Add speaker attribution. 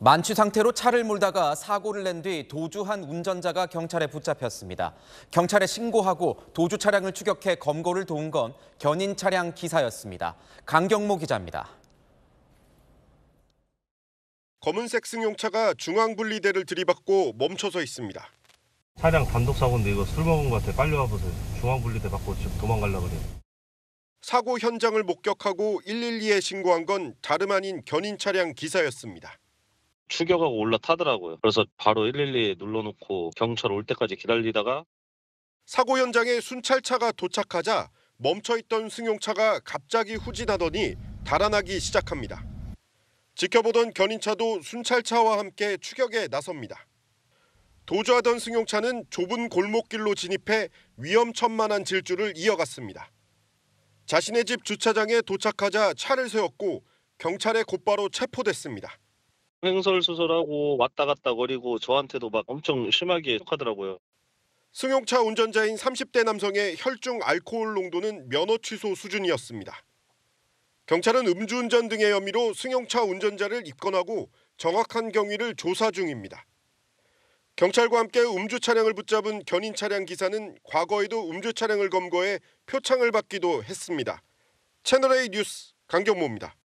Speaker 1: 만취 상태로 차를 몰다가 사고를 낸 뒤 도주한 운전자가 경찰에 붙잡혔습니다. 경찰에 신고하고 도주 차량을 추격해 검거를 도운 건 견인 차량 기사였습니다. 강경모 기자입니다.
Speaker 2: 검은색 승용차가 중앙분리대를 들이받고 멈춰서 있습니다.
Speaker 3: 차량 단독 사고인데 이거 술 먹은 것 같아. 빨리 와보세요. 중앙분리대 받고 지금 도망가려 그래요.
Speaker 2: 사고 현장을 목격하고 112에 신고한 건 다름 아닌 견인 차량 기사였습니다. 추격하고 올라타더라고요.
Speaker 4: 그래서 바로 112에 눌러놓고 경찰 올
Speaker 2: 때까지 기다리다가 사고 현장에 순찰차가 도착하자 멈춰있던 승용차가 갑자기 후진하더니 달아나기 시작합니다. 지켜보던 견인차도 순찰차와 함께 추격에 나섭니다. 도주하던 승용차는 좁은 골목길로 진입해 위험천만한 질주를 이어갔습니다. 자신의 집 주차장에 도착하자 차를 세웠고 경찰에 곧바로 체포됐습니다.
Speaker 4: 횡설수설하고 왔다 갔다 거리고 저한테도 막 엄청 심하게 욕하더라고요.
Speaker 2: 승용차 운전자인 30대 남성의 혈중 알코올 농도는 면허 취소 수준이었습니다. 경찰은 음주운전 등의 혐의로 승용차 운전자를 입건하고 정확한 경위를 조사 중입니다. 경찰과 함께 음주 차량을 붙잡은 견인 차량 기사는 과거에도 음주 차량을 검거해 표창을 받기도 했습니다. 채널A 뉴스 강경모입니다.